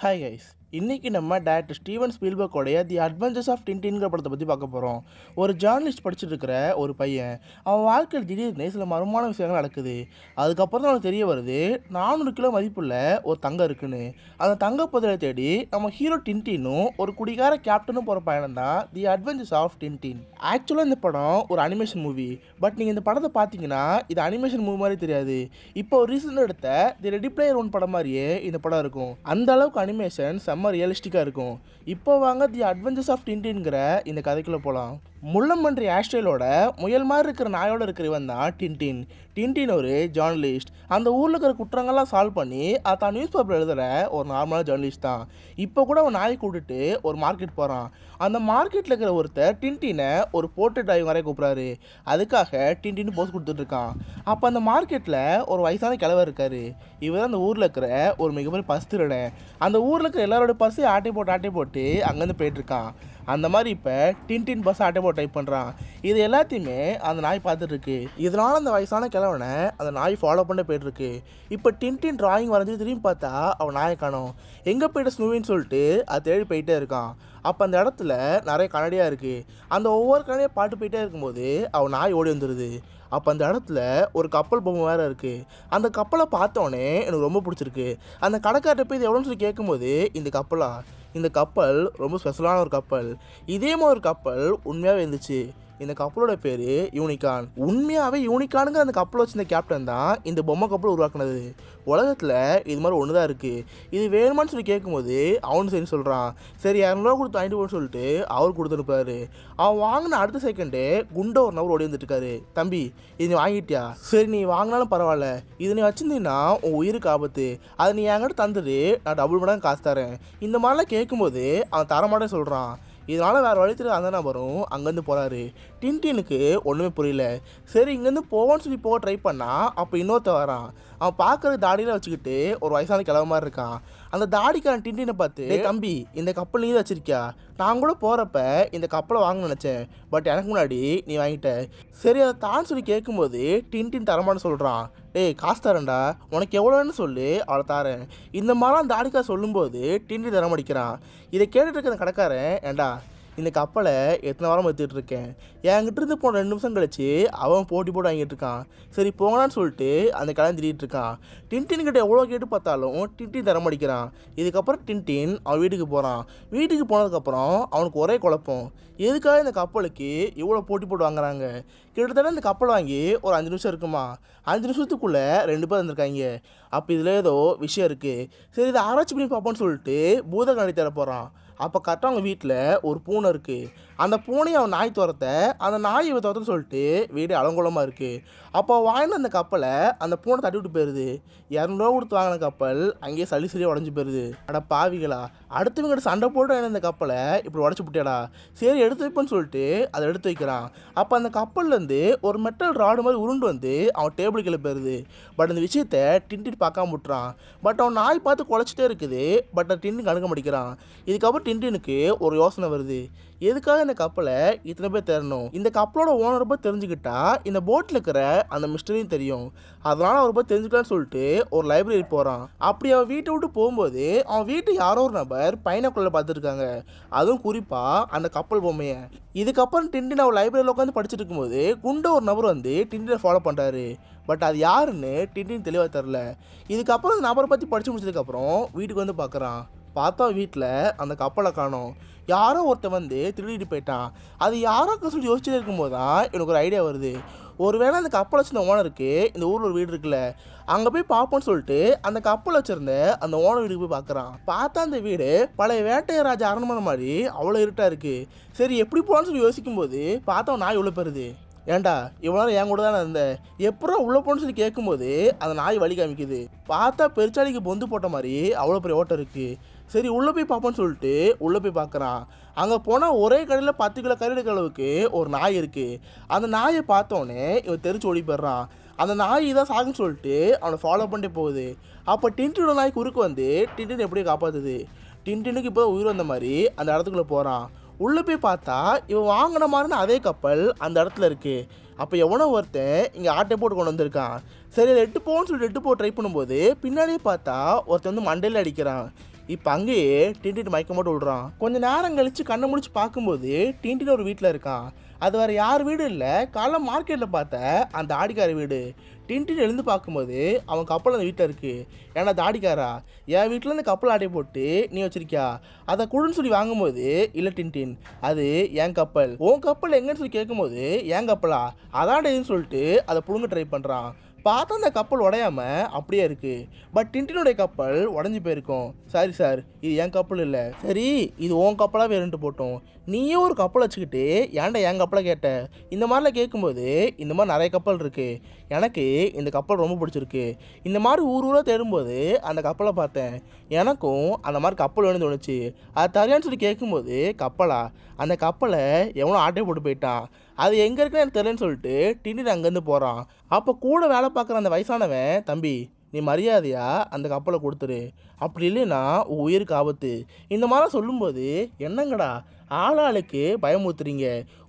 Hi guys, இன்றைக்கி நம்ம director Steven ஸ்பீல்பர்க்கோடைய தி அட்வென்ச்சர்ஸ் ஆஃப் டின்டின்கிற படத்தை பற்றி பார்க்க போகிறோம் ஒரு ஜேர்னலிஸ்ட் படிச்சுட்டு இருக்கிற ஒரு பையன் அவன் வாழ்க்கையில் திடீர்னு சில மர்மமான விஷயங்கள் நடக்குது அதுக்கப்புறம் தான் அவனுக்கு தெரிய வருது நானூறு கிலோ மதிப்புள்ள ஒரு தங்கம் இருக்குன்னு அந்த தங்க பதிலை தேடி நம்ம ஹீரோ டின்டினும் ஒரு குடிகார கேப்டனும் போகிற பயணம் தான் தி அட்வென்ச்சர்ஸ் ஆஃப் டின்டின் ஆக்சுவலாக இந்த படம் ஒரு அனிமேஷன் மூவி பட் நீங்கள் இந்த படத்தை பார்த்தீங்கன்னா இது அனிமேஷன் மூவி மாதிரி தெரியாது இப்போ ஒரு ரீசெண்ட் எடுத்த தி ரெடி பிளேயர் ஒன் படம் மாதிரியே இந்த படம் இருக்கும் அந்த அளவுக்கு அனிமேஷன் செம செம்ம ரியலிஸ்டிக்காக இருக்கும் இப்போ வாங்க தி அட்வென்ச்சர்ஸ் ஆஃப் டின்டின்கிற இந்த கதைக்குள்ளே போகலாம் முள்ளம்பன்றி ஆஸ்ட்ரேலோட முயல் மாதிரி இருக்கிற நாயோட இருக்கிற இவன் தான் டின்டின் டின்டின் ஒரு ஜேர்னலிஸ்ட் அந்த ஊரில் இருக்கிற குற்றங்கள்லாம் சால்வ் பண்ணி அதை தான் நியூஸ் பேப்பர் எழுதுகிற ஒரு நார்மலாக ஜேர்னலிஸ்ட் தான் இப்போ கூட அவன் நாயை கூப்பிட்டுட்டு ஒரு மார்க்கெட் போகிறான் அந்த மார்க்கெட்டில் இருக்கிற ஒருத்தர் டின்டினை ஒரு போர்ட்ரேட் டிரைவ் வரைய கூப்பிட்றாரு அதுக்காக டின்டின்னு போஸ் கொடுத்துட்ருக்கான் அப்போ அந்த மார்க்கெட்டில் ஒரு வயசான கிழவர் இருக்கார் இவர் அந்த ஊரில் இருக்கிற ஒரு மிகப்பெரிய பஸ் திருடன் அந்த ஊரில் இருக்கிற எல்லாரோட பர்ஸையும் ஆட்டி போட்டு ஆட்டி போட்டு அங்கேருந்து போயிட்டுருக்கான் அந்த மாதிரி இப்போ டின்டின் பஸ் ஆட்டோபோ டைப் பண்ணுறான் இது எல்லாத்தையுமே அந்த நாய் பார்த்துட்ருக்கு இதனால் அந்த வயசான கிழவனை அந்த நாய் ஃபாலோ பண்ண போயிட்டுருக்கு இப்போ டின்டின் டிராயிங் வரைஞ்சி திரும்பி பார்த்தா அவன் நாயை காணும் எங்கே போய்ட்டு ஸ்னூவின்னு சொல்லிட்டு அது தேடி போயிட்டே இருக்கான் அப்போ அந்த இடத்துல நிறைய கனடியாக இருக்குது அந்த ஒவ்வொரு கனடியாக பாட்டு போயிட்டே இருக்கும்போது அவன் நாய் ஓடி வந்துடுது அப்போ அந்த இடத்துல ஒரு கப்பல் பொம்மை வேறு இருக்குது அந்த கப்பலை பார்த்தோன்னே எனக்கு ரொம்ப பிடிச்சிருக்கு அந்த கடைக்கார்ட்ட போய் இது எவ்வளோன்னு சொல்லி கேட்கும்போது இந்த கப்பலாக இந்த கப்பல் ரொம்ப ஸ்பெஷலான ஒரு கப்பல் இதே மாதிரி ஒரு கப்பல் உண்மையாக இருந்துச்சு இந்த கப்பலோட பேர் யூனிகான் உண்மையாகவே யூனிகானுங்கிற அந்த கப்பலை வச்சிருந்த கேப்டன் தான் இந்த பொம்மை கப்பல் உருவாக்குனது உலகத்தில் இது மாதிரி ஒன்று தான் இருக்குது இது வேணுமான்னு சொல்லி கேட்கும்போது அவனு சரி சொல்கிறான் சரி இரநூறுவா கொடுத்து வாங்கிட்டு போன்னு சொல்லிட்டு அவர் கொடுத்துருப்பாரு அவன் வாங்கின அடுத்த செகண்டே குண்டோ ஒரு நபர் ஓடி வந்துட்டுருக்காரு தம்பி இது நீ வாங்கிட்டியா சரி நீ வாங்கினாலும் பரவாயில்ல இது நீ வச்சிருந்தீங்கன்னா உன் உயிருக்கு ஆபத்து அதை நீ என்கிட்ட தந்துடு நான் டபுள் மடங்கு காசு தரேன் இந்த மாதிரிலாம் கேட்கும்போது அவன் தரமாட்டேன்னு சொல்கிறான் இதனால் வேறு வழி அந்த நபரும் அங்கேருந்து போகிறாரு டின்டினுக்கு ஒன்றுமே புரியல சரி இங்கேருந்து போவோன்னு சொல்லி போக ட்ரை பண்ணால் அப்போ இன்னொருத்த வரான் அவன் பார்க்குற தாடியில் வச்சுக்கிட்டு ஒரு வயசான கிழமை மாதிரி இருக்கான் அந்த தாடிக்கான டிண்டினை பார்த்து தம்பி இந்த கப்பல் நீ வச்சிருக்கியா நான் கூட போகிறப்ப இந்த கப்பலை வாங்க நினச்சேன் பட் எனக்கு முன்னாடி நீ வாங்கிட்ட சரி அதை தான் சொல்லி கேட்கும்போது டின்டின் தரமான்னு சொல்கிறான் டேய் காசு தரேன்டா உனக்கு எவ்வளோன்னு சொல்லி அவளை தாரேன் இந்த மாதிரிலாம் தாடிக்கா சொல்லும்போது டின்டின் தரமடிக்கிறான் இதை கேட்டுட்டு இருக்க கடைக்காரன் ஏண்டா இந்த கப்பலை எத்தனை வாரம் எடுத்துகிட்டு இருக்கேன் என்கிட்ட இருந்து போன ரெண்டு நிமிஷம் கழிச்சு அவன் போட்டி போட்டு வாங்கிட்டு இருக்கான் சரி போகலான்னு சொல்லிட்டு அந்த கடன் திட்டிகிட்டு இருக்கான் டின்டின் கிட்ட எவ்வளோ கேட்டு பார்த்தாலும் டின்டின் தரம் அடிக்கிறான் இதுக்கப்புறம் டின்டின் அவன் வீட்டுக்கு போகிறான் வீட்டுக்கு போனதுக்கப்புறம் அவனுக்கு ஒரே குழப்பம் எதுக்காக இந்த கப்பலுக்கு இவ்வளோ போட்டி போட்டு வாங்குறாங்க கிட்டத்தட்ட இந்த கப்பல் வாங்கி ஒரு அஞ்சு நிமிஷம் இருக்குமா அஞ்சு நிமிஷத்துக்குள்ளே ரெண்டு பேர் வந்திருக்காங்க அப்போ இதில் ஏதோ விஷயம் இருக்குது சரி இதை ஆராய்ச்சி பண்ணி பார்ப்போன்னு சொல்லிட்டு பூத கண்ணாடி தர போகிறான் அப்போ கரெக்டாக அவங்க வீட்டில் ஒரு பூனை இருக்குது அந்த பூனை அவன் நாய் துரத்த அந்த நாய் இவன் துரத்துன்னு சொல்லிட்டு வீடு அலங்கோலமாக இருக்குது அப்போ வாங்கின அந்த கப்பலை அந்த பூனை தட்டி விட்டு போயிடுது இரநூறுவா கொடுத்து வாங்கின கப்பல் அங்கேயே சளி சளி உடஞ்சி போயிருது அட பாவிகளா அடுத்தவங்கிட்ட சண்டை போட்டு அந்த கப்பலை இப்படி உடச்சி விட்டியாடா சரி எடுத்து வைப்பேன்னு சொல்லிட்டு அதை எடுத்து வைக்கிறான் அப்போ அந்த கப்பல்லேருந்து ஒரு மெட்டல் ராடு மாதிரி உருண்டு வந்து அவன் டேபிள் கீழே போயிருது பட் அந்த விஷயத்த டின்டின் பார்க்காம விட்டுறான் பட் அவன் நாய் பார்த்து குழச்சிட்டே இருக்குது பட் டின்டின் கணக்க மாட்டேங்கிறான் இதுக்கப்புறம் டின்டினுக்கு ஒரு யோசனை வருது எதுக்காக இந்த கப்பலை இத்தனை பேர் தேரணும் இந்த கப்பலோட ஓனர் போய் தெரிஞ்சுக்கிட்டா இந்த போட்டில் இருக்கிற அந்த மிஸ்டரியும் தெரியும் அதனால அவர் போய் தெரிஞ்சுக்கலான்னு சொல்லிட்டு ஒரு லைப்ரரி போகிறான் அப்படி அவன் வீட்டை விட்டு போகும்போது அவன் வீட்டு யாரோ ஒரு நபர் பைனாக்குள்ள பார்த்துருக்காங்க அதுவும் குறிப்பாக அந்த கப்பல் பொம்மையை இதுக்கப்புறம் டிண்டின் அவர் லைப்ரரியில் உட்காந்து படிச்சுட்டு இருக்கும்போது குண்ட ஒரு நபர் வந்து டிண்டினை ஃபாலோ பண்ணுறாரு பட் அது யாருன்னு டிண்டின் தெளிவாக தெரில இதுக்கப்புறம் அந்த நபரை பற்றி படித்து முடிச்சதுக்கப்புறம் வீட்டுக்கு வந்து பார்க்குறான் பார்த்தா வீட்டில் அந்த கப்பலை காணும் யாரோ ஒருத்தன் வந்து திருடிட்டு போயிட்டான் அது யாரோ சொல்லி யோசிச்சுட்டு இருக்கும்போது தான் எனக்கு ஒரு ஐடியா வருது ஒருவேளை அந்த கப்பலை வச்சுருந்த ஓனருக்கு இந்த ஊரில் ஒரு வீடு இருக்குல்ல அங்கே போய் பார்ப்போம்னு சொல்லிட்டு அந்த கப்பல் வச்சிருந்த அந்த ஓனர் வீட்டுக்கு போய் பார்க்குறான் பார்த்தா அந்த வீடு பழைய ராஜா அரண்மனை மாதிரி அவ்வளோ இருட்டாக இருக்குது சரி எப்படி போகலான்னு சொல்லி யோசிக்கும்போது பார்த்தா நாய் இவ்வளோ பெறுது ஏண்டா இவ்வளோ நேரம் என் கூட தானே இருந்தேன் எப்படா உள்ளே போகணும்னு சொல்லி கேட்கும்போது அந்த நாய் வழி காமிக்குது பார்த்தா பெருச்சாளிக்கு பொந்து போட்ட மாதிரி அவ்வளோ பெரிய ஓட்டம் இருக்குது சரி உள்ளே போய் பார்ப்போன்னு சொல்லிட்டு உள்ளே போய் பார்க்குறான் அங்கே போனால் ஒரே கடையில் பத்து கிலோ கறி எடுக்கிற அளவுக்கு ஒரு நாய் இருக்குது அந்த நாயை பார்த்தோன்னே இவன் தெரிச்சு ஓடி போயிடுறான் அந்த நாய் தான் சாகுன்னு சொல்லிட்டு அவனை ஃபாலோ பண்ணிட்டு போகுது அப்போ டின்டனோட நாய் குறுக்கு வந்து டின்டின் எப்படி காப்பாற்றுது டின்டனுக்கு இப்போ உயிர் வந்த மாதிரி அந்த இடத்துக்குள்ளே போகிறான் உள்ளே போய் பார்த்தா இவன் வாங்கின மாதிரி அதே கப்பல் அந்த இடத்துல இருக்குது அப்போ எவனோ ஒருத்தன் இங்கே ஆட்டை போட்டு கொண்டு வந்திருக்கான் சரி எட்டு போன்னு சொல்லிட்டு எட்டு போ ட்ரை பண்ணும்போது பின்னாடியே பார்த்தா ஒருத்தன் வந்து மண்டையில் அடிக்கிறான் இப்போ அங்கேயே டீன்டிட்டு மயக்கம் போட்டு விடுறான் கொஞ்ச நேரம் கழிச்சு கண்ணை முடிச்சு பார்க்கும்போது டீன்டிட்டு ஒரு வீட்டில் இருக்கான் அது வேறு யார் வீடு இல்லை காலைல மார்க்கெட்டில் பார்த்த அந்த ஆடிக்கார வீடு டின்டின் எழுந்து பார்க்கும்போது அவன் கப்பல் அந்த வீட்டில் இருக்குது ஏன்னா தாடிக்காரா என் வீட்டில் இந்த கப்பல் ஆட்டை போட்டு நீ வச்சிருக்கியா அதை குழுன்னு சொல்லி வாங்கும்போது இல்லை டின்டின் அது என் கப்பல் உன் கப்பல் எங்கன்னு சொல்லி கேட்கும்போது என் கப்பலா அதான் இதுன்னு சொல்லிட்டு அதை புழுங்க ட்ரை பண்ணுறான் பார்த்தா அந்த கப்பல் உடையாமல் அப்படியே இருக்குது பட் டின்டினுடைய கப்பல் உடஞ்சி போயிருக்கும் சாரி சார் இது என் கப்பல் இல்லை சரி இது உன் கப்பலாக வேறுன்ட்டு போட்டோம் நீயே ஒரு கப்பல் வச்சுக்கிட்டு ஏன்டா என் கப்பலை கேட்ட இந்த மாதிரிலாம் கேட்கும்போது இந்த மாதிரி நிறைய கப்பல் இருக்குது எனக்கு இந்த கப்பல் ரொம்ப பிடிச்சிருக்கு இந்த மாதிரி ஊர் ஊராக தேடும்போது அந்த கப்பலை பார்த்தேன் எனக்கும் அந்த மாதிரி கப்பல் வேணும்னு தோணுச்சு அது தரையான்னு சொல்லி கேட்கும்போது கப்பலா அந்த கப்பலை எவனோ ஆட்டே போட்டு போயிட்டான் அது எங்கே இருக்குன்னு எனக்கு தெரியலன்னு சொல்லிட்டு டின்னிட்டு அங்கேருந்து போகிறான் அப்போ கூட வேலை பார்க்குற அந்த வயசானவன் தம்பி நீ மரியாதையா அந்த கப்பலை கொடுத்துரு அப்படி இல்லைன்னா உயிருக்கு ஆபத்து இந்த மாதிரிலாம் சொல்லும்போது என்னங்கடா ஆளாளுக்கு பயமுறுத்துறீங்க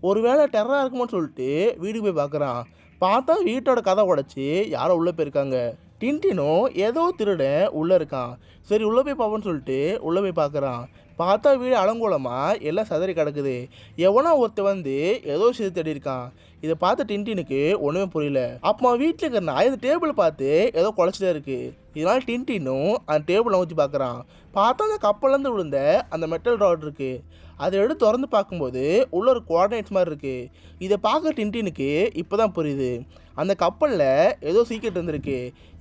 ஒருவேளை டெரராக இருக்குமோன்னு சொல்லிட்டு வீடு போய் பார்க்குறான் பார்த்தா வீட்டோட கதை உடச்சி யாரோ உள்ளே போயிருக்காங்க டின்டினும் ஏதோ திருட உள்ளே இருக்கான் சரி உள்ளே போய் பார்ப்போன்னு சொல்லிட்டு உள்ளே போய் பார்க்குறான் பார்த்தா வீடு அலங்கோலமாக எல்லாம் சதறி கிடக்குது எவனோ ஒருத்த வந்து ஏதோ செய்து தேடி இருக்கான் இதை பார்த்து டின்டினுக்கு ஒன்றுமே புரியல அப்போ வீட்டில் இருக்கிற நான் இந்த டேபிள் பார்த்து ஏதோ குழச்சிட்டே இருக்குது இதனால் டின்டினும் அந்த டேபிளை ஊற்றி பார்க்குறான் பார்த்தா அந்த கப்பலேருந்து விழுந்த அந்த மெட்டல் ராட் இருக்குது அதை எடுத்து திறந்து பார்க்கும்போது உள்ள ஒரு குவார்டினேட்ஸ் மாதிரி இருக்குது இதை பார்க்க டின்டினுக்கு இப்போ தான் புரியுது அந்த கப்பலில் ஏதோ சீக்கிரம் இருந்திருக்கு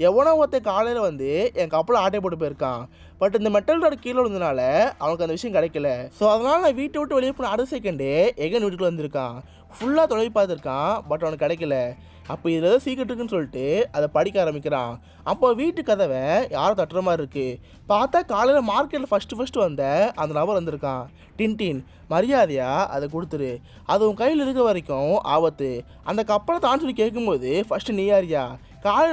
எவனோ ஒருத்த காலையில் வந்து என் கப்பலில் ஆட்டை போட்டு போயிருக்கான் பட் இந்த மெட்டல் ரோடு கீழே விழுந்தனால அவனுக்கு அந்த விஷயம் கிடைக்கல ஸோ அதனால் நான் வீட்டை விட்டு வெளியே போன அடுத்த செகண்டே எகன் வீட்டுக்குள்ளே வந்திருக்கான் ஃபுல்லாக தொலைவி பார்த்துருக்கான் பட் அவனுக்கு கிடைக்கல அப்போ இதில் ஏதோ சீக்கிரம் இருக்குன்னு சொல்லிட்டு அதை படிக்க ஆரம்பிக்கிறான் அப்போ வீட்டு கதவை யாரும் தட்டுற மாதிரி இருக்குது பார்த்தா காலையில் மார்க்கெட்டில் ஃபஸ்ட்டு ஃபஸ்ட்டு வந்த அந்த நபர் வந்திருக்கான் டின்டின் மரியாதையாக அதை கொடுத்துரு அது உன் கையில் இருக்க வரைக்கும் ஆபத்து அந்த கப்பலை தான் சொல்லி கேட்கும்போது ஃபஸ்ட்டு நீயாரியா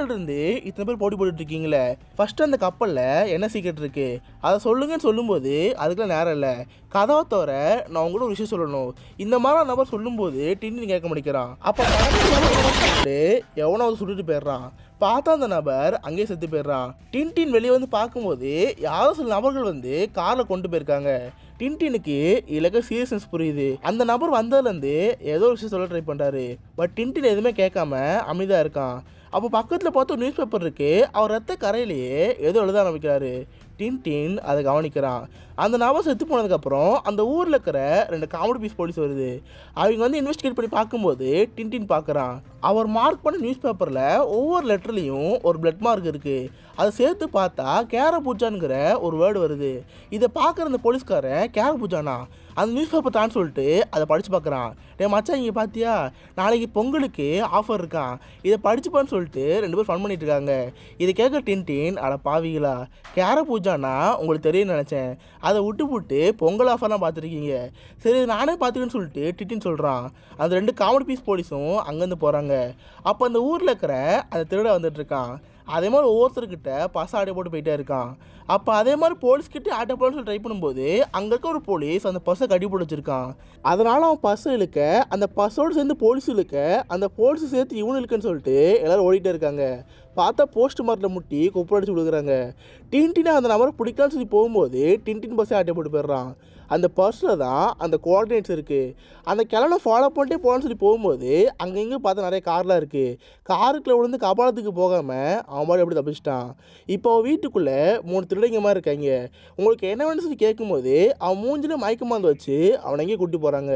இருந்து இத்தனை பேர் போட்டி போட்டுட்டு இருக்கீங்களே ஃபஸ்ட்டு அந்த கப்பலில் என்ன சீக்கிரட் இருக்குது அதை சொல்லுங்கன்னு சொல்லும்போது அதுக்கெல்லாம் நேரம் இல்லை கதவை தவிர நான் உங்களோட ஒரு விஷயம் சொல்லணும் இந்த மாதிரி நபர் சொல்லும்போது டின்னு கேட்க முடிக்கிறான் அப்போ எவனோ வந்து சுட்டுட்டு போயிடுறான் பார்த்தா அந்த நபர் அங்கேயே செத்து போயிடுறான் டின் டின் வெளியே வந்து பார்க்கும்போது யாரோ சில நபர்கள் வந்து காரில் கொண்டு போயிருக்காங்க டின்டினுக்கு இலக்க சீரியஸ்னஸ் புரியுது அந்த நபர் வந்ததுலேருந்து ஏதோ ஒரு விஷயம் சொல்ல ட்ரை பண்ணுறாரு பட் டின்டின் எதுவுமே கேட்காம அமைதியாக இருக்கான் அப்போ பக்கத்தில் பார்த்து நியூஸ் பேப்பர் இருக்குது அவர் ரத்த கரையிலேயே ஏதோ எழுத ஆரம்பிக்கிறாரு டின்டின் அதை கவனிக்கிறான் அந்த நபர் செத்து போனதுக்கப்புறம் அந்த ஊரில் இருக்கிற ரெண்டு காமெடி பீஸ் போலீஸ் வருது அவங்க வந்து இன்வெஸ்டிகேட் பண்ணி பார்க்கும்போது டின்டின் பார்க்குறான் அவர் மார்க் பண்ண நியூஸ் பேப்பரில் ஒவ்வொரு லெட்டர்லேயும் ஒரு பிளட் மார்க் இருக்குது அதை சேர்த்து பார்த்தா கேர பூஜாங்கிற ஒரு வேர்டு வருது இதை பார்க்குற அந்த போலீஸ்காரன் கேர பூஜானா அந்த நியூஸ் பேப்பர் தான் சொல்லிட்டு அதை படித்து பார்க்குறான் டே மச்சான் இங்கே பார்த்தியா நாளைக்கு பொங்கலுக்கு ஆஃபர் இருக்கான் இதை படிச்சுப்பான்னு சொல்லிட்டு ரெண்டு பேரும் ஃபன் பண்ணிட்டு இருக்காங்க இதை கேட்க டின்டின் அட பாவீங்களா கேர பூஜானா உங்களுக்கு தெரியும் நினச்சேன் அதை விட்டு போட்டு பொங்கல் ஆஃபர்லாம் பார்த்துருக்கீங்க சரி நானே பார்த்துக்கன்னு சொல்லிட்டு டிட்டின்னு சொல்கிறான் அந்த ரெண்டு காமெடி பீஸ் போலீஸும் அங்கேருந்து போகிறாங்க அப்போ அந்த ஊரில் இருக்கிற அந்த திருட வந்துட்டுருக்கான் அதே மாதிரி ஒவ்வொருத்தர்கிட்ட பச ஆட்டை போட்டு போயிட்டே இருக்கான் அப்போ அதே மாதிரி போலீஸ்கிட்ட ஆட்டை போடணும்னு சொல்லி ட்ரை பண்ணும்போது அங்கே இருக்க ஒரு போலீஸ் அந்த பஸ்ஸை கட்டி போட்டு வச்சுருக்கான் அதனால் அவன் பசு இழுக்க அந்த பஸ்ஸோடு சேர்ந்து போலீஸ் இழுக்க அந்த போலீஸ் சேர்த்து இவனு இழுக்குன்னு சொல்லிட்டு எல்லோரும் ஓடிட்டே இருக்காங்க பார்த்தா போஸ்ட் மார்ட்டில் முட்டி அடிச்சு கொடுக்குறாங்க டின்டினா அந்த நபரை பிடிக்கலாம்னு சொல்லி போகும்போது டின்டின் பஸ்ஸை ஆட்டை போட்டு போயிடுறான் அந்த பர்ஸில் தான் அந்த கோஆர்டினேட்ஸ் இருக்குது அந்த கிழனை ஃபாலோ பண்ணிட்டே போகணும்னு சொல்லி போகும்போது அங்கங்கே பார்த்தா நிறைய கார்லாம் இருக்குது காருக்குள்ளே விழுந்து கபாலத்துக்கு போகாமல் அவன் மாதிரி எப்படி தப்பிச்சிட்டான் இப்போ வீட்டுக்குள்ளே மூணு திருடங்க மாதிரி இருக்காங்க உங்களுக்கு என்ன வேணும்னு சொல்லி கேட்கும்போது அவன் மூஞ்சில் மயக்க மருந்து வச்சு அவனை எங்கேயும் கூட்டி போகிறாங்க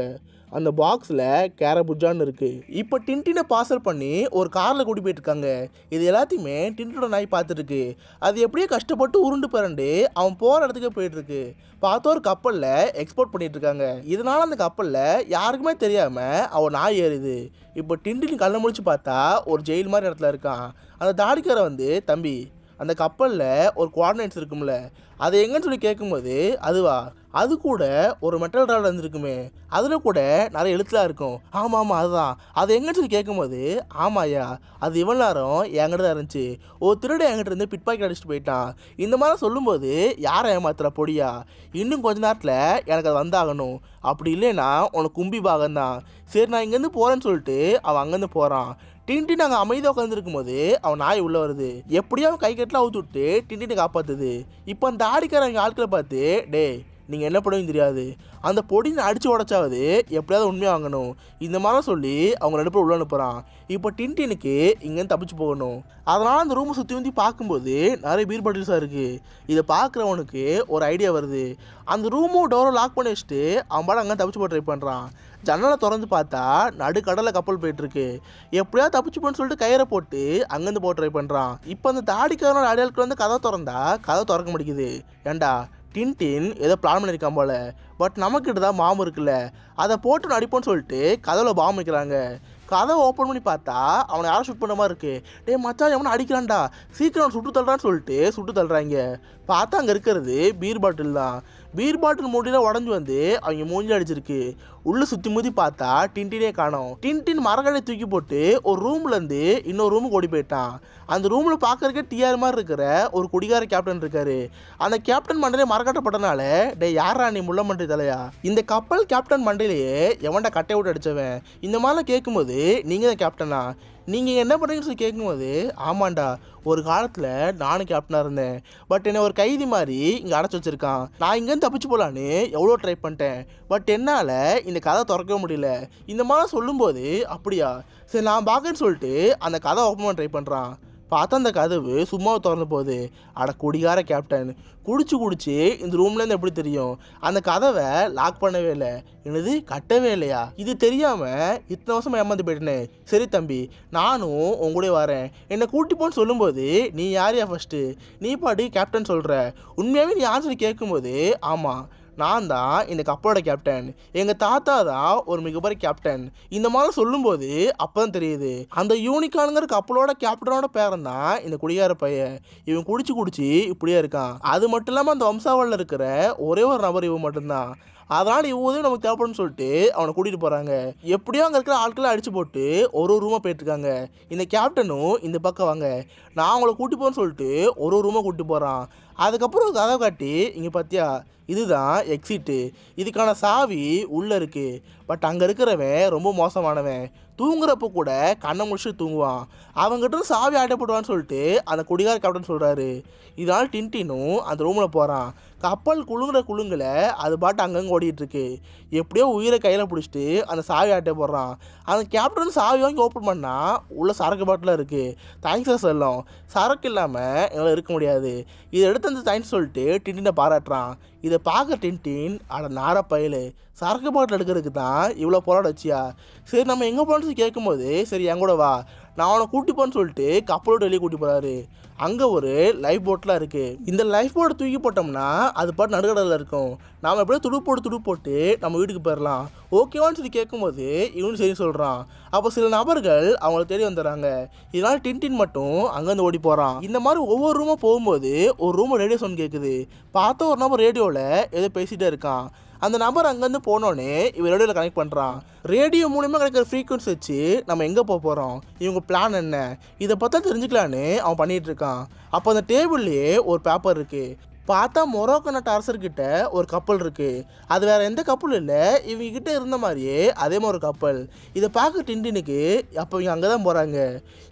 அந்த பாக்ஸில் கேரபுஜான்னு இருக்குது இப்போ டின்டினை பார்சல் பண்ணி ஒரு காரில் கூட்டி போயிட்டுருக்காங்க இது எல்லாத்தையுமே டின்டோட நாய் பார்த்துருக்கு அது எப்படியோ கஷ்டப்பட்டு உருண்டு பிறண்டு அவன் போகிற இடத்துக்கு போயிட்டுருக்கு பார்த்தா ஒரு கப்பலில் எக்ஸ்போர்ட் பண்ணிகிட்ருக்காங்க இதனால் அந்த கப்பலில் யாருக்குமே தெரியாமல் அவன் நாய் ஏறுது இப்போ டின்டின் கல்லை முடிச்சு பார்த்தா ஒரு ஜெயில் மாதிரி இடத்துல இருக்கான் அந்த தாடிக்காரை வந்து தம்பி அந்த கப்பலில் ஒரு குவாடினேட்ஸ் இருக்கும்ல அது எங்கன்னு சொல்லி கேட்கும்போது அதுவா அது கூட ஒரு மெட்டல் ராட் இருந்துருக்குமே அதில் கூட நிறைய எழுத்துலாம் இருக்கும் ஆமாம் ஆமாம் அதுதான் அது எங்கன்னு சொல்லி கேட்கும்போது ஆமாயா அது இவ்வளோ நேரம் என்கிட்ட தான் இருந்துச்சு ஒரு திருட என்கிட்ட இருந்து பிட் அடிச்சுட்டு போயிட்டான் இந்த மாதிரி சொல்லும்போது யாரை ஏமாத்துற பொடியா இன்னும் கொஞ்ச நேரத்தில் எனக்கு அது வந்தாகணும் அப்படி இல்லைன்னா உனக்கு கும்பி பாகம் தான் சரி நான் இங்கேருந்து போகிறேன்னு சொல்லிட்டு அவன் அங்கேருந்து போகிறான் டின்டின் அங்கே அமைதியாக உட்காந்துருக்கும் போது அவன் நாய் உள்ளே வருது எப்படியும் அவன் கை கட்டலாம் அவுத்து விட்டு டின்டினை காப்பாற்றுது இப்போ அந்த ஆடிக்காரங்க ஆட்களை பார்த்து டே நீங்கள் என்ன பண்ணுவீங்க தெரியாது அந்த பொடியை அடித்து உடச்சாவது எப்படியாவது உண்மையாக வாங்கணும் இந்த மாதிரி சொல்லி அவங்க ரெண்டு பேரும் உள்ள அனுப்புகிறான் இப்போ டின்டினுக்கு இங்கேருந்து தப்பிச்சு போகணும் அதனால் அந்த ரூமை சுற்றி வந்து பார்க்கும்போது நிறைய பீர் பாட்டில்ஸாக இருக்குது இதை பார்க்குறவனுக்கு ஒரு ஐடியா வருது அந்த ரூமும் டோரை லாக் பண்ணி வச்சுட்டு அவன் பாடம் அங்கே தப்பிச்சு போய் ட்ரை பண்ணுறான் ஜன்னலை திறந்து பார்த்தா நடுக்கடலில் கப்பல் போயிட்டுருக்கு எப்படியா தப்பிச்சுப்போன்னு சொல்லிட்டு கயிறை போட்டு அங்கேருந்து போக ட்ரை பண்ணுறான் இப்போ அந்த தாடிக்காரனோட அடையாளுக்கு வந்து கதை திறந்தா கதை திறக்க முடியுது ஏண்டா டின் ஏதோ பிளான் பண்ணியிருக்கான் போல் பட் நமக்கிட்ட தான் பாம்பு இருக்குல்ல அதை போட்டு நடிப்போம்னு சொல்லிட்டு கதவில் பாம் வைக்கிறாங்க கதை ஓப்பன் பண்ணி பார்த்தா அவனை யாரும் ஷூட் பண்ண மாதிரி இருக்குது டே மச்சான் எவனை அடிக்கலான்டா சீக்கிரம் சுட்டு தள்ளுறான்னு சொல்லிட்டு சுட்டு தள்ளுறாங்க பார்த்தா அங்கே இருக்கிறது பீர் பாட்டில் தான் பீர் பாட்டில் மூடியில் உடஞ்சி வந்து அவங்க மூஞ்சி அடிச்சிருக்கு உள்ளே சுற்றி மூதி பார்த்தா டின்டினே காணும் டின்டின் மரக்கடை தூக்கி போட்டு ஒரு ரூம்லேருந்து இன்னொரு ரூமுக்கு ஓடி போயிட்டான் அந்த ரூமில் பார்க்குறக்கே டிஆர் மாதிரி இருக்கிற ஒரு குடிகார கேப்டன் இருக்காரு அந்த கேப்டன் மண்டலே மரக்கட்டப்பட்டனால டே யார் நீ முள்ள மண்டை தலையா இந்த கப்பல் கேப்டன் மண்டலையே எவன்டா கட்டையை விட்டு அடித்தவன் இந்த மாதிரிலாம் கேட்கும்போது போது நீங்கள் தான் கேப்டனா நீங்கள் என்ன பண்ணுறீங்கன்னு சொல்லி கேட்கும்போது ஆமாண்டா ஒரு காலத்தில் நானும் கேப்டனாக இருந்தேன் பட் என்னை ஒரு கைதி மாதிரி இங்கே அடைச்சி வச்சுருக்கான் நான் இங்கேருந்து தப்பிச்சு போகலான்னு எவ்வளோ ட்ரை பண்ணிட்டேன் பட் என்னால் இந்த கதை திறக்க முடியல இந்த மாதிரி சொல்லும்போது அப்படியா சரி நான் பார்க்கன்னு சொல்லிட்டு அந்த கதை ஓப்பன் பண்ண ட்ரை பண்ணுறான் பார்த்தா அந்த கதவு சும்மா திறந்து போகுது அட குடிகார கேப்டன் குடிச்சு குடிச்சு இந்த ரூம்லேருந்து எப்படி தெரியும் அந்த கதவை லாக் பண்ணவே இல்லை எனது கட்டவே இல்லையா இது தெரியாமல் இத்தனை வருஷம் ஏமாந்து போயிட்டேனே சரி தம்பி நானும் உங்களுடைய வரேன் என்னை கூட்டி போன்னு சொல்லும்போது நீ யாரையா ஃபஸ்ட்டு நீ பாட்டி கேப்டன் சொல்கிற உண்மையாகவே நீ ஆன்சர் கேட்கும்போது ஆமாம் நான் தான் இந்த கப்பலோட கேப்டன் எங்கள் தாத்தா தான் ஒரு மிகப்பெரிய கேப்டன் இந்த மாதிரி சொல்லும்போது அப்போ தான் தெரியுது அந்த யூனிக்கானுங்கிற கப்பலோட கேப்டனோட பேரன் தான் இந்த குடிகார பையன் இவன் குடிச்சு குடிச்சு இப்படியே இருக்கான் அது மட்டும் இல்லாமல் அந்த வம்சாவளில் இருக்கிற ஒரே ஒரு நபர் இவன் மட்டும்தான் அதனால் இவன் நமக்கு தேவைப்படும் சொல்லிட்டு அவனை கூட்டிகிட்டு போகிறாங்க எப்படியோ அங்கே இருக்கிற ஆட்களை அடித்து போட்டு ஒரு ஒரு ரூமாக போயிட்டுருக்காங்க இந்த கேப்டனும் இந்த பக்கம் வாங்க நான் அவங்கள கூட்டி போகிறேன்னு சொல்லிட்டு ஒரு ஒரு ரூமாக கூட்டிட்டு போகிறான் அதுக்கப்புறம் கதவை காட்டி இங்கே பார்த்தியா இதுதான் எக்ஸிட்டு இதுக்கான சாவி உள்ளே இருக்குது பட் அங்கே இருக்கிறவன் ரொம்ப மோசமானவன் தூங்குறப்போ கூட கண்ணை முடிச்சுட்டு தூங்குவான் அவங்ககிட்ட சாவி ஆட்டப்படுவான்னு சொல்லிட்டு அந்த குடிகார கேப்டன் சொல்கிறாரு இதனால் டின்டினும் அந்த ரூமில் போகிறான் கப்பல் குழுங்குற குழுங்கில் அது பாட்டு அங்கங்கே ஓடிட்டுருக்கு எப்படியோ உயிரை கையில் பிடிச்சிட்டு அந்த சாவி ஆட்டை போடுறான் அந்த கேப்டன் சாவி வாங்கி ஓப்பன் பண்ணால் உள்ள சரக்கு பாட்டில் இருக்குது தேங்க்ஸ் சொல்லும் சரக்கு இல்லாமல் எங்களால் இருக்க முடியாது இதை எடுத்து அந்த தேங்க்ஸ் சொல்லிட்டு டின்டினை பாராட்டுறான் இதை பார்க்க டின்டின் அட நார பயலு சரக்கு பாட்டில் எடுக்கிறதுக்கு தான் இவ்வளோ போராட வச்சியா சரி நம்ம எங்கே போனோம்னு கேட்கும்போது சரி என் கூட வா நான் அவனை கூட்டிப்பான்னு சொல்லிட்டு கப்பலோட வெளியே கூட்டி போகிறாரு அங்கே ஒரு லைஃப் போட்லாம் இருக்குது இந்த லைஃப் போட்டை தூக்கி போட்டோம்னா அது பாட்டு நடுக்கடலில் இருக்கும் நாம் எப்படியோ துடு போட்டு துடு போட்டு நம்ம வீட்டுக்கு போயிடலாம் ஓகேவான்னு சொல்லி கேட்கும்போது இவனு சரி சொல்கிறான் அப்போ சில நபர்கள் அவங்களை தேடி வந்துடுறாங்க இதனால் டின்டின் மட்டும் அங்கேருந்து ஓடி போகிறான் இந்த மாதிரி ஒவ்வொரு ரூமாக போகும்போது ஒரு ரூமை ரேடியோ சவுண்ட் கேட்குது பார்த்தா ஒரு நபர் ரேடியோவில் ஏதோ பேசிகிட்டே இருக்கான் அந்த நபர் அங்கேருந்து போனோடனே இவன் ரேடியோவில் கனெக்ட் பண்ணுறான் ரேடியோ மூலிமா கிடைக்கிற ஃப்ரீக்வன்சி வச்சு நம்ம எங்கே போக போகிறோம் இவங்க பிளான் என்ன இதை பார்த்தா தெரிஞ்சுக்கலான்னு அவன் பண்ணிகிட்ருக்கான் அப்போ அந்த டேபிள்லேயே ஒரு பேப்பர் இருக்குது பார்த்தா மொரோக்கன அரசர்கிட்ட ஒரு கப்பல் இருக்குது அது வேறு எந்த கப்பலும் இல்லை இவங்கக்கிட்ட இருந்த மாதிரியே அதே மாதிரி ஒரு கப்பல் இதை பார்க்க டிண்டினுக்கு அப்போ இவங்க அங்கே தான் போகிறாங்க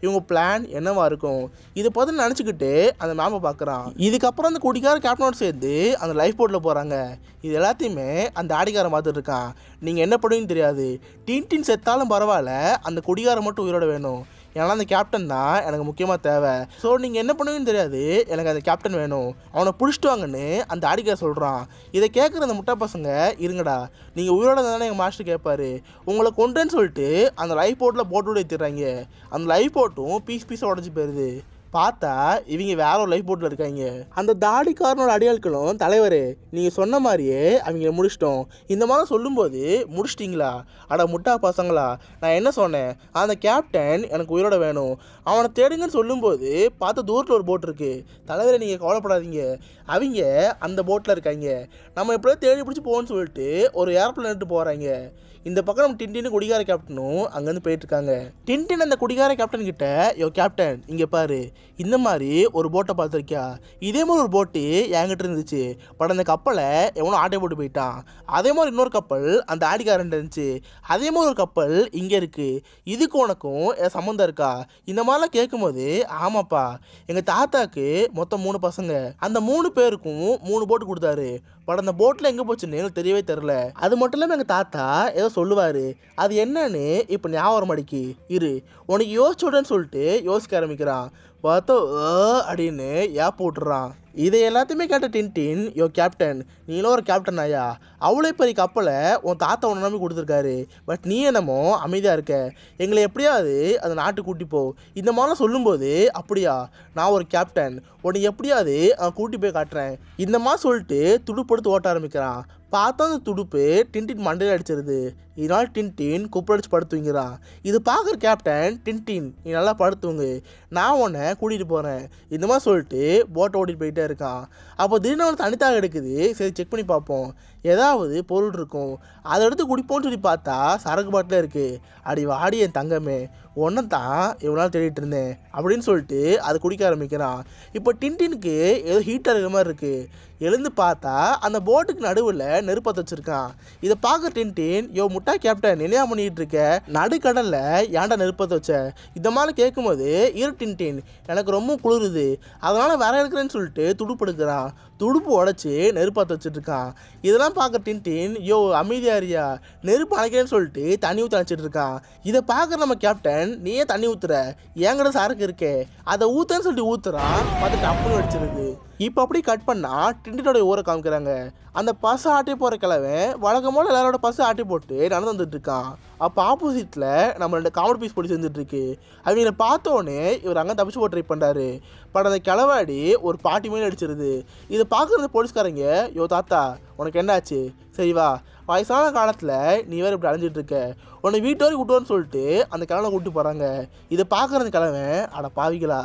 இவங்க பிளான் என்னவா இருக்கும் இதை பார்த்து நினச்சிக்கிட்டு அந்த மேமை பார்க்குறான் இதுக்கப்புறம் அந்த குடிக்கார கேப்டனோட சேர்ந்து அந்த லைஃப் போட்டில் போகிறாங்க இது எல்லாத்தையுமே அந்த ஆடிக்கார பார்த்துட்டு இருக்கான் நீங்கள் என்ன பண்ணுவீங்கன்னு தெரியாது டின்டின் செத்தாலும் பரவாயில்ல அந்த குடிகாரம் மட்டும் உயிரோட வேணும் ஏன்னா அந்த கேப்டன் தான் எனக்கு முக்கியமாக தேவை ஸோ நீங்கள் என்ன பண்ணுவீங்கன்னு தெரியாது எனக்கு அந்த கேப்டன் வேணும் அவனை பிடிச்சிட்டு வாங்கன்னு அந்த ஆடிக்கார சொல்கிறான் இதை கேட்குற அந்த முட்டா பசங்க இருங்கடா நீங்கள் உயிரோட தானே எங்கள் மாஸ்டர் கேட்பாரு உங்களை கொண்டுன்னு சொல்லிட்டு அந்த லைஃப் போட்டில் போட்டு விட எடுத்துடுறாங்க அந்த லைஃப் போட்டும் பீஸ் பீஸாக உடஞ்சி போயிடுது பார்த்தா இவங்க வேற ஒரு லைஃப் போட்டில் இருக்காங்க அந்த தாடிக்காரனோட அடையாளக்களும் தலைவர் நீங்கள் சொன்ன மாதிரியே அவங்க முடிச்சிட்டோம் இந்த மாதிரி சொல்லும்போது முடிச்சிட்டிங்களா அட முட்டா பசங்களா நான் என்ன சொன்னேன் அந்த கேப்டன் எனக்கு உயிரோட வேணும் அவனை தேடுங்கன்னு சொல்லும்போது பார்த்த தூரத்தில் ஒரு போட் இருக்குது தலைவரை நீங்கள் கவலைப்படாதீங்க அவங்க அந்த போட்டில் இருக்காங்க நம்ம எப்படியோ தேடி பிடிச்சி போகணும்னு சொல்லிட்டு ஒரு எடுத்து போகிறாங்க இந்த பக்கம் நம்ம டின்டின்னு குடிகார கேப்டனும் அங்கேருந்து போயிட்டுருக்காங்க டின்டின் அந்த குடிகார கேப்டன் கிட்ட யோ கேப்டன் இங்கே பாரு இந்த மாதிரி ஒரு போட்டை பார்த்துருக்கியா இதே மாதிரி ஒரு போட்டு என்கிட்ட இருந்துச்சு பட் அந்த கப்பலை எவனோ ஆட்டை போட்டு போயிட்டான் அதே மாதிரி இன்னொரு கப்பல் அந்த ஆடிக்காரன் இருந்துச்சு அதே மாதிரி ஒரு கப்பல் இங்கே இருக்குது இதுக்கு உனக்கும் சம்மந்தம் இருக்கா இந்த மாதிரிலாம் கேட்கும்போது ஆமாப்பா எங்கள் தாத்தாக்கு மொத்தம் மூணு பசங்க அந்த மூணு பேருக்கும் மூணு போட்டு கொடுத்தாரு பட் அந்த போட்டில் எங்கே போச்சுன்னு எனக்கு தெரியவே தெரில அது மட்டும் இல்லாமல் எங்கள் தாத்தா ஏதோ சொல்லுவார் அது என்னன்னு இப்போ ஞாபகம் அடிக்கு இரு உனக்கு யோசிச்சுடன்னு சொல்லிட்டு யோசிக்க ஆரம்பிக்கிறான் பார்த்தா அப்படின்னு ஏப்ப விட்டுறான் இதை எல்லாத்தையுமே கேட்ட டின்டின் யோ கேப்டன் நீங்களும் ஒரு கேப்டன் ஐயா அவ்வளோ பெரிய கப்பலை உன் தாத்தா உன்னை நம்பி கொடுத்துருக்காரு பட் நீ என்னமோ அமைதியாக இருக்க எங்களை எப்படியாவது அந்த நாட்டு கூட்டி போ இந்த மாதிரிலாம் சொல்லும்போது அப்படியா நான் ஒரு கேப்டன் உன்னை எப்படியாவது கூட்டி போய் காட்டுறேன் இந்த மாதிரி சொல்லிட்டு துடுப்படுத்து ஓட்ட ஆரம்பிக்கிறான் பார்த்தா அந்த துடுப்பு டின்டின் மண்டையில் அடிச்சிருது இதனால் டின்டின் குப்படிச்சு படுத்துவீங்கிறா இது பார்க்குற கேப்டன் டின்டின் நீ நல்லா படுத்துவங்க நான் உன்னை கூட்டிகிட்டு போகிறேன் இந்த மாதிரி சொல்லிட்டு போட்டை ஓட்டிகிட்டு போயிட்டே இருக்கான் அப்போ திடீர்னு ஒன்று தனித்தாக எடுக்குது சரி செக் பண்ணி பார்ப்போம் ஏதாவது பொருள் இருக்கும் அதை எடுத்து குடிப்போம்னு சொல்லி பார்த்தா சரக்கு பாட்டில் இருக்குது அடி வாடி என் தங்கமே ஒன்று தான் இவ்வளோ நாள் தேடிட்டு இருந்தேன் அப்படின்னு சொல்லிட்டு அது குடிக்க ஆரம்பிக்கிறான் இப்போ டின்டினுக்கு ஏதோ ஹீட்டாக இருக்கிற மாதிரி இருக்குது எழுந்து பார்த்தா அந்த போட்டுக்கு நடுவில் நெருப்பத்தை வச்சுருக்கான் இதை பார்க்க டின்டின் யோ முட்டை ஏன்டா கேப்டன் நினைவா பண்ணிட்டு இருக்க நடுக்கடல்ல ஏன்டா நெருப்பத்தை வச்ச இந்த மாதிரி கேட்கும்போது இருட்டின்டேன் எனக்கு ரொம்ப குளிருது அதனால வேற இருக்கிறேன்னு சொல்லிட்டு துடுப்பு எடுக்கிறான் துடுப்பு உடச்சி நெருப்பாத்த வச்சுட்டு இருக்கான் இதெல்லாம் பார்க்க டின்டின் யோ அமைதியா இருயா நெருப்பு அணைக்கிறேன்னு சொல்லிட்டு தண்ணி ஊற்ற அணைச்சிட்டு இருக்கான் இதை பார்க்குற நம்ம கேப்டன் நீயே தண்ணி ஊத்துற என்கிட்ட சாருக்கு இருக்கே அதை ஊத்துன்னு சொல்லிட்டு ஊத்துறான் பார்த்து டப்புன்னு அடிச்சிருக்கு இப்போ அப்படி கட் பண்ணால் டிண்டினோடைய ஊரை காமிக்கிறாங்க அந்த பஸ்ஸை ஆட்டி போகிற கிழவன் வழக்கம் போல் எல்லாரோட பஸ்ஸை ஆட்டி போட்டு நடந்து வந்துட்டுருக்கான் அப்போ ஆப்போசிட்டில் நம்ம ரெண்டு காமெடி பீஸ் போட்டு வந்துட்டுருக்கு அவங்களை பார்த்தோன்னே இவர் அங்கே தப்பிச்சு போட்டு ட்ரை பண்ணுறாரு பட் அந்த கிளவாடி ஒரு பாட்டி மேலே அடிச்சிருது இதை பார்க்குறது போலீஸ்காரங்க யோ தாத்தா உனக்கு என்னாச்சு சரி வா வயசான காலத்தில் நீ வேறு இப்படி அலைஞ்சிட்டு உன்னை வீட்டு வரைக்கும் விட்டுவோன்னு சொல்லிட்டு அந்த கிழமை கூட்டி போகிறாங்க இதை பார்க்குற அந்த கிழமை அட பாவிக்கலா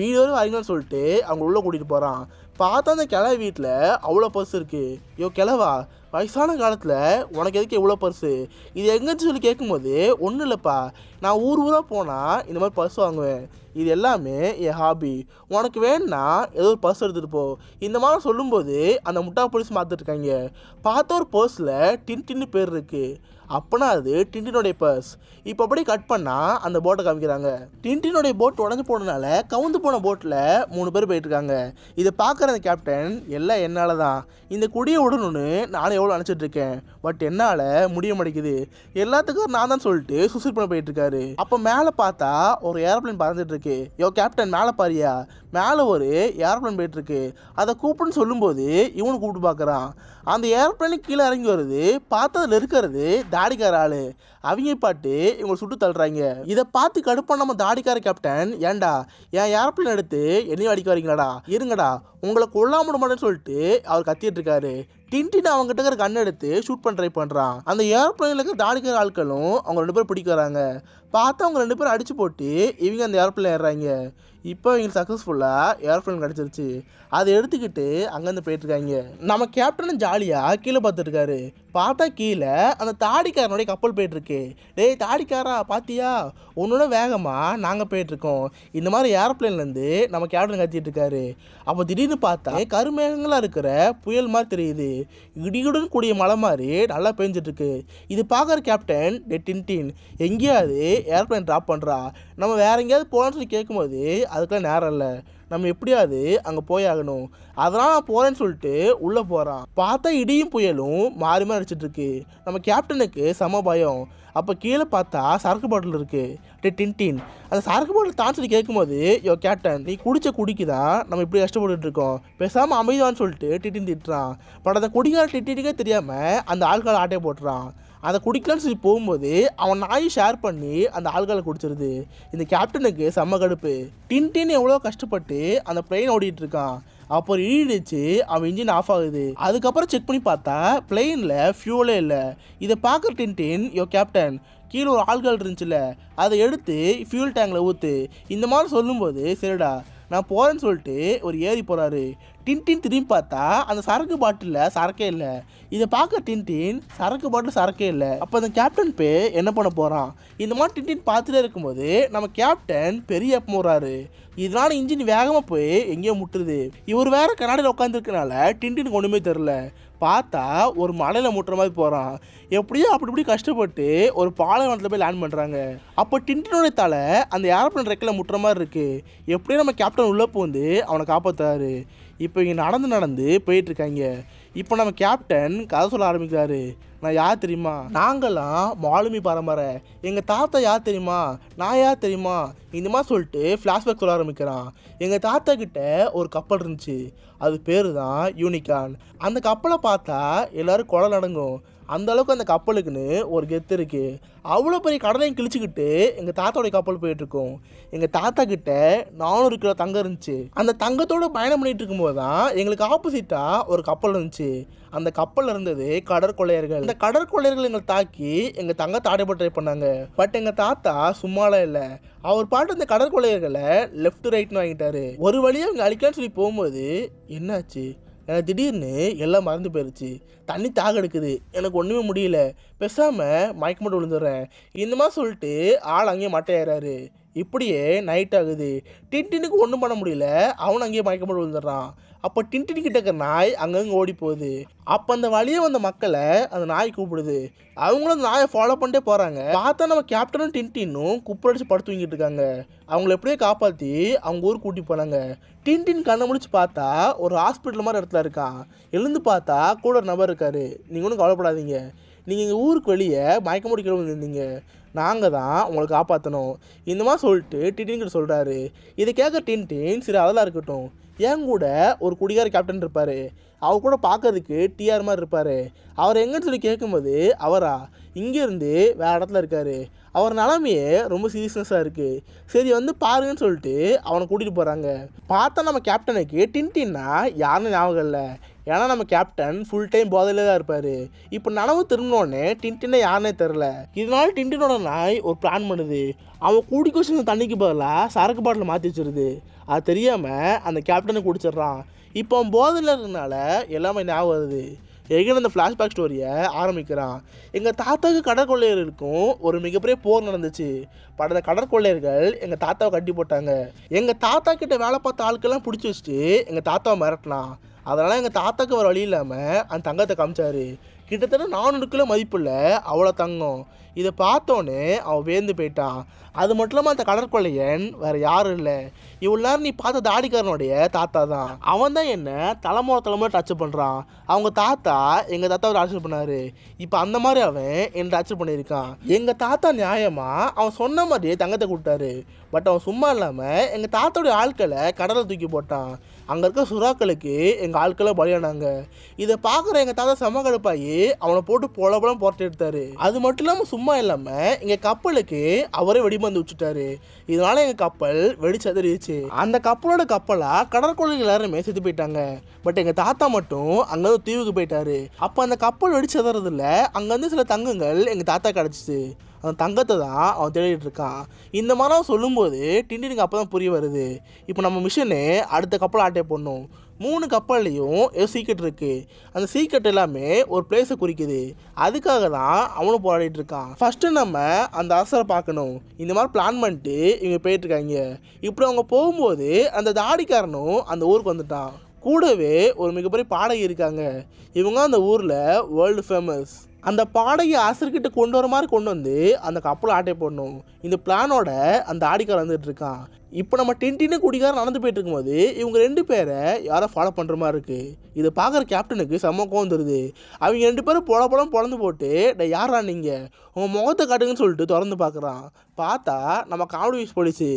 வீடு வரைக்கும் வரீங்கன்னு சொல்லிட்டு அவங்க உள்ளே கூட்டிகிட்டு போகிறான் பார்த்தா அந்த கிளை வீட்டில் அவ்வளோ பர்ஸ் இருக்குது யோ கிளவா வயசான காலத்தில் உனக்கு எதுக்கு இவ்வளோ பர்ஸு இது எங்கேன்னு சொல்லி கேட்கும்போது ஒன்றும் இல்லைப்பா நான் ஊர் ஊராக போனால் இந்த மாதிரி பர்ஸ் வாங்குவேன் இது எல்லாமே என் ஹாபி உனக்கு வேணும்னா ஏதோ ஒரு பர்ஸ் எடுத்துகிட்டு போ இந்த மாதிரி சொல்லும்போது அந்த முட்டா போலீஸ் மாற்றிட்டுருக்காங்க பார்த்தா ஒரு பர்ஸில் டின் டின்னு பேர் இருக்குது அப்போனா அது டின்டினுடைய பர்ஸ் இப்போ அப்படி கட் பண்ணால் அந்த போட்டை காமிக்கிறாங்க டின்டினுடைய போட் உடஞ்சி போனதுனால கவுந்து போன போட்டில் மூணு பேர் போயிட்டுருக்காங்க இதை பார்க்குற அந்த கேப்டன் எல்லாம் என்னால் தான் இந்த குடியை விடணும்னு நானும் எவ்வளோ நினச்சிட்ருக்கேன் பட் என்னால் முடிய மாட்டேங்குது எல்லாத்துக்கும் நான் தான் சொல்லிட்டு சுசூர் பண்ண போயிட்டுருக்காரு அப்போ மேலே பார்த்தா ஒரு ஏரோப்ளைன் பறந்துட்டுருக்கு யோ கேப்டன் மேலே பாரியா மேலே ஒரு ஏரோப்ளைன் போயிட்டுருக்கு அதை கூப்பிடுன்னு சொல்லும்போது இவனு கூப்பிட்டு பார்க்குறான் அந்த ஏரோப்ளைனுக்கு கீழே இறங்கி வருது பார்த்ததில் இருக்கிறது தாடிக்கார ஆள் அவங்க பாட்டு இவங்க சுட்டு தள்ளுறாங்க இதை பார்த்து கடுப்பான தாடிக்கார கேப்டன் ஏண்டா என் ஏரோப்ளேன் எடுத்து என்னையும் அடிக்க வரீங்களாடா இருங்கடா உங்களை கொல்லாம சொல்லிட்டு அவர் கத்திட்டு இருக்காரு டின்டின் அவங்ககிட்ட இருக்கிற கண்ணை எடுத்து ஷூட் பண்ண ட்ரை பண்ணுறான் அந்த ஏரோப்ளைனில் இருக்கிற தாடிக்கிற ஆட்களும் அவங்க ரெண்டு பேரும் பிடிக்க வராங்க பார்த்தா அவங்க ரெண்டு பேரும் அடிச்சு போட்டு இவங்க அந்த ஏரோப்ளைன் ஏறுறாங்க இப்போ இவங்க சக்ஸஸ்ஃபுல்லாக ஏரோப்ளைன் கிடச்சிருச்சு அதை எடுத்துக்கிட்டு அங்கேருந்து போயிட்டுருக்காங்க நம்ம கேப்டனும் ஜாலியாக கீழே பார்த்துருக்காரு பார்த்தா கீழே அந்த தாடிக்காரனுடைய கப்பல் போயிட்டுருக்கு டேய் தாடிக்காரா பாத்தியா உன்னோட வேகமாக நாங்கள் போயிட்டுருக்கோம் இந்த மாதிரி ஏரோப்ளேன்லேருந்து நம்ம கேப்டன் கத்திட்டுருக்காரு அப்போ திடீர்னு பார்த்தா கருமேகங்களாக இருக்கிற புயல் மாதிரி தெரியுது இடியுடன் கூடிய மழை மாதிரி நல்லா பெஞ்சிட்ருக்கு இது பார்க்குற கேப்டன் டே டின்டின் எங்கேயாவது ஏரோப்ளைன் ட்ராப் பண்ணுறா நம்ம வேற எங்கேயாவது போகலான்னு சொல்லி கேட்கும்போது அதுக்கெல்லாம் நேரம் இல்லை நம்ம எப்படியாவது அங்கே போய் ஆகணும் அதெல்லாம் நான் போகிறேன்னு சொல்லிட்டு உள்ளே போகிறான் பார்த்தா இடியும் புயலும் மாறி மாறி அடிச்சிட்ருக்கு நம்ம கேப்டனுக்கு செம பயம் அப்போ கீழே பார்த்தா சரக்கு பாட்டில் இருக்குது டின்டின் அந்த சரக்கு பாட்டில் தான் சொல்லி கேட்கும்போது யோ கேப்டன் நீ குடித்த குடிக்கு தான் நம்ம இப்படி கஷ்டப்பட்டுருக்கோம் பேசாமல் அமைதான்னு சொல்லிட்டு டிட்டின் திட்டுறான் பட் அந்த குடிக்கார டிட்டினுக்கே தெரியாமல் அந்த ஆட்களை ஆட்டையை போட்டுறான் அதை குடிக்கலன்னு சொல்லி போகும்போது அவன் நாய் ஷேர் பண்ணி அந்த ஆள்களை குடிச்சிருது இந்த கேப்டனுக்கு செம்ம கடுப்பு டின்டின் எவ்வளோ கஷ்டப்பட்டு அந்த பிளெயின் ஓடிட்டு இருக்கான் அப்போ இழிடுச்சு அவன் இன்ஜின் ஆஃப் ஆகுது அதுக்கப்புறம் செக் பண்ணி பார்த்தா பிளெயினில் ஃபியூலே இல்லை இதை பார்க்குற டின்டின் யோ கேப்டன் கீழே ஒரு ஆள்கள் இருந்துச்சுல அதை எடுத்து ஃபியூல் டேங்கில் ஊற்று இந்த மாதிரி சொல்லும்போது சரிடா நான் போகிறேன்னு சொல்லிட்டு ஒரு ஏறி போகிறாரு டின்டின் திரும்பி பார்த்தா அந்த சரக்கு பாட்டிலில் சரக்கே இல்லை இதை பார்க்க டின்டின் சரக்கு பாட்டில் சரக்கே இல்லை அப்போ அந்த கேப்டன் பே என்ன பண்ண போகிறான் இந்த மாதிரி டின்டின் பார்த்துட்டே இருக்கும்போது நம்ம கேப்டன் பெரிய அப்பம் வர்றாரு இதனால இன்ஜின் வேகமாக போய் எங்கேயோ முட்டுருது இவர் வேறு கண்ணாடியில் உட்காந்துருக்கனால டின்டின் ஒன்றுமே தெரில பார்த்தா ஒரு மலையில் முட்டுற மாதிரி போகிறான் எப்படியோ அப்படி இப்படி கஷ்டப்பட்டு ஒரு பாலைவனத்தில் போய் லேண்ட் பண்ணுறாங்க அப்போ டிண்டனுடைய தலை அந்த ஏரோப்ளைன் ரெக்கில் முட்டுற மாதிரி இருக்குது எப்படியும் நம்ம கேப்டன் உள்ளே போந்து அவனை காப்பாற்றுறாரு இப்போ இங்கே நடந்து நடந்து போயிட்டுருக்காங்க இப்போ நம்ம கேப்டன் கதை சொல்ல ஆரம்பிக்கிறாரு நான் யார் தெரியுமா நாங்களாம் மாலுமி பரம்பரை எங்கள் தாத்தா யார் தெரியுமா நான் யார் தெரியுமா இந்த மாதிரி சொல்லிட்டு ஃப்ளாஷ்பேக் சொல்ல ஆரம்பிக்கிறான் எங்கள் தாத்தா கிட்ட ஒரு கப்பல் இருந்துச்சு அது பேர் தான் யூனிகான் அந்த கப்பலை பார்த்தா எல்லோரும் குடல் அடங்கும் அந்தளவுக்கு அந்த கப்பலுக்குன்னு ஒரு கெத்து இருக்குது அவ்வளோ பெரிய கடலையும் கிழிச்சிக்கிட்டு எங்கள் தாத்தாவுடைய கப்பல் போயிட்டுருக்கோம் எங்கள் தாத்தா கிட்ட நானூறு கிலோ தங்கம் இருந்துச்சு அந்த தங்கத்தோடு பயணம் பண்ணிகிட்டு இருக்கும்போது தான் எங்களுக்கு ஆப்போசிட்டாக ஒரு கப்பல் இருந்துச்சு அந்த கப்பல் இருந்தது கடற்கொள்ளையர்கள் அந்த கடற்கொள்ளையர்கள் எங்களை தாக்கி எங்கள் தங்கத்தை ஆடைப்பட்டு பண்ணாங்க பட் எங்கள் தாத்தா சும்மாலாம் இல்லை அவர் பாட்டு அந்த கடற்கொள்ளையர்களை லெஃப்ட் ரைட்னு வாங்கிட்டாரு ஒரு வழியாக அவங்க அழிக்கலான்னு சொல்லி போகும்போது என்னாச்சு எனக்கு திடீர்னு எல்லாம் மறந்து போயிடுச்சு தண்ணி தாக எடுக்குது எனக்கு ஒன்றுமே முடியல பேசாமல் மட்டும் விழுந்துடுறேன் இந்த மாதிரி சொல்லிட்டு ஆள் அங்கேயே மாட்டையாகிறாரு இப்படியே நைட் ஆகுது டின்டினுக்கு ஒன்றும் பண்ண முடியல அவன் அங்கேயே மயக்கப்பட்டு விழுந்துடுறான் அப்போ டின்டின் கிட்ட இருக்க நாய் அங்கங்கே ஓடி போகுது அப்போ அந்த வழியே வந்த மக்களை அந்த நாய் கூப்பிடுது அவங்களும் அந்த நாயை ஃபாலோ பண்ணிட்டே போகிறாங்க பார்த்தா நம்ம கேப்டனும் டின்டின்னும் குப்பரடிச்சு படுத்துங்கிட்டு இருக்காங்க அவங்கள எப்படியே காப்பாற்றி அவங்க ஊருக்கு கூட்டி போனாங்க டின்டின் கண்ணை முடிச்சு பார்த்தா ஒரு ஹாஸ்பிட்டல் மாதிரி இடத்துல இருக்கான் எழுந்து பார்த்தா கூட ஒரு நபர் இருக்கார் நீங்கள் ஒன்றும் கவலைப்படாதீங்க நீங்கள் எங்கள் ஊருக்கு வெளியே மயக்க முடிக்கிறவங்க இருந்தீங்க நாங்கள் தான் உங்களை காப்பாற்றணும் இந்த மாதிரி சொல்லிட்டு கிட்ட சொல்கிறாரு இதை கேட்க டின்டின் சரி அதெல்லாம் இருக்கட்டும் என் கூட ஒரு குடிகார கேப்டன் இருப்பார் அவர் கூட பார்க்கறதுக்கு டிஆர் மாதிரி இருப்பார் அவர் எங்கன்னு சொல்லி கேட்கும்போது அவரா இங்கேருந்து வேறு இடத்துல இருக்கார் அவர் நிலமையே ரொம்ப சீரியஸ்னஸாக இருக்குது சரி வந்து பாருங்கன்னு சொல்லிட்டு அவனை கூட்டிகிட்டு போகிறாங்க பார்த்தா நம்ம கேப்டனுக்கு டின்டின்னா யாருன்னு ஞாபகம் இல்லை ஏன்னா நம்ம கேப்டன் ஃபுல் டைம் போதையில் தான் இருப்பார் இப்போ நனவு திரும்பினோடனே டின்டினை யாருனே தெரில இதனால டின்டினோட நாய் ஒரு பிளான் பண்ணுது அவன் கூடி வச்சிருந்த தண்ணிக்கு பதிலாக சரக்கு பாட்டில் மாற்றி வச்சிருது அது தெரியாமல் அந்த கேப்டனை குடிச்சிடுறான் இப்போ அவன் போதையில் இருக்கிறதுனால எல்லாமே ஞாபகம் வருது எகன் அந்த ஃப்ளாஷ்பேக் ஸ்டோரியை ஆரம்பிக்கிறான் எங்கள் தாத்தாவுக்கு கடற்கொள்ளையர்களுக்கும் ஒரு மிகப்பெரிய போர் நடந்துச்சு படத்தை கடற்கொள்ளையர்கள் எங்கள் தாத்தாவை கட்டி போட்டாங்க எங்கள் தாத்தா கிட்ட வேலை பார்த்த ஆளுக்கெல்லாம் பிடிச்சி வச்சுட்டு எங்கள் தாத்தாவை மிரட்டலாம் அதனால் எங்கள் தாத்தாக்கு வர வழி இல்லாமல் அந்த தங்கத்தை காமிச்சாரு கிட்டத்தட்ட நானூறு கிலோ மதிப்புள்ள அவ்வளோ தங்கம் இதை பார்த்தோன்னே அவன் வேந்து போயிட்டான் அது மட்டும் இல்லாமல் அந்த கடற்கொள்ளையன் வேறு யாரும் இல்லை இவ்வளோ நீ பார்த்த தாடிக்காரனுடைய தாத்தா தான் அவன் தான் என்ன தலைமுறை தலைமுறை டச்சு பண்ணுறான் அவங்க தாத்தா எங்கள் தாத்தா டார்ச்சர் பண்ணார் இப்போ அந்த மாதிரி அவன் என்ன டார்ச்சர் பண்ணியிருக்கான் எங்கள் தாத்தா நியாயமாக அவன் சொன்ன மாதிரியே தங்கத்தை கூப்பிட்டாரு பட் அவன் சும்மா இல்லாமல் எங்கள் தாத்தாவுடைய ஆட்களை கடலில் தூக்கி போட்டான் அங்கே இருக்க சுறாக்களுக்கு எங்கள் ஆட்களை பலியானாங்க இதை பார்க்குற எங்கள் தாத்தா செம்ம கடுப்பாயி அவனை போட்டு பொலபலம் போட்டு எடுத்தாரு அது மட்டும் இல்லாமல் சும்மா இல்லாமல் எங்கள் கப்பலுக்கு அவரே வெடிமந்து வச்சுட்டாரு இதனால எங்கள் கப்பல் வெடிச்சதறிச்சு அந்த கப்பலோட கப்பலாக கடற்கொள்ளைகள் எல்லாருமே செத்து போயிட்டாங்க பட் எங்கள் தாத்தா மட்டும் அங்கேருந்து தீவுக்கு போயிட்டாரு அப்போ அந்த கப்பல் வெடிச்சதுறதுல அங்கேருந்து சில தங்கங்கள் எங்கள் தாத்தா கிடச்சிச்சு அவன் தங்கத்தை தான் அவன் தேடிட்டு இருக்கான் இந்த மாதிரிலாம் சொல்லும்போது டிண்டினுக்கு அப்போ தான் புரிய வருது இப்போ நம்ம மிஷனு அடுத்த கப்பல் ஆட்டே போடணும் மூணு கப்பல்லையும் சீக்கிரட் இருக்குது அந்த சீக்கிரட் எல்லாமே ஒரு பிளேஸை குறிக்குது அதுக்காக தான் அவனும் போராடிட்டு இருக்கான் ஃபஸ்ட்டு நம்ம அந்த அரசரை பார்க்கணும் இந்த மாதிரி பிளான் பண்ணிட்டு இவங்க போயிட்டுருக்காங்க இப்படி அவங்க போகும்போது அந்த தாடிக்காரனும் அந்த ஊருக்கு வந்துட்டான் கூடவே ஒரு மிகப்பெரிய பாடகி இருக்காங்க இவங்க அந்த ஊரில் வேர்ல்டு ஃபேமஸ் அந்த பாடையை ஆசிரியர்கிட்ட கொண்டு வர மாதிரி கொண்டு வந்து அந்த கப்பலை ஆட்டை போடணும் இந்த பிளானோட அந்த ஆடிக்கார் வந்துட்டு இருக்கான் இப்போ நம்ம டென்டின்னு குடிக்காரன் நடந்து போயிட்டு இருக்கும்போது இவங்க ரெண்டு பேரை யாரோ ஃபாலோ பண்ணுற மாதிரி இருக்குது இதை பார்க்குற கேப்டனுக்கு செம்ம கோவம் தருது அவங்க ரெண்டு பேரும் பொல பொலம் பொழந்து போட்டு டே யாரா நீங்கள் உங்கள் முகத்தை காட்டுங்கன்னு சொல்லிட்டு திறந்து பார்க்குறான் பார்த்தா நம்ம காமெடி வீஸ் போலீஸு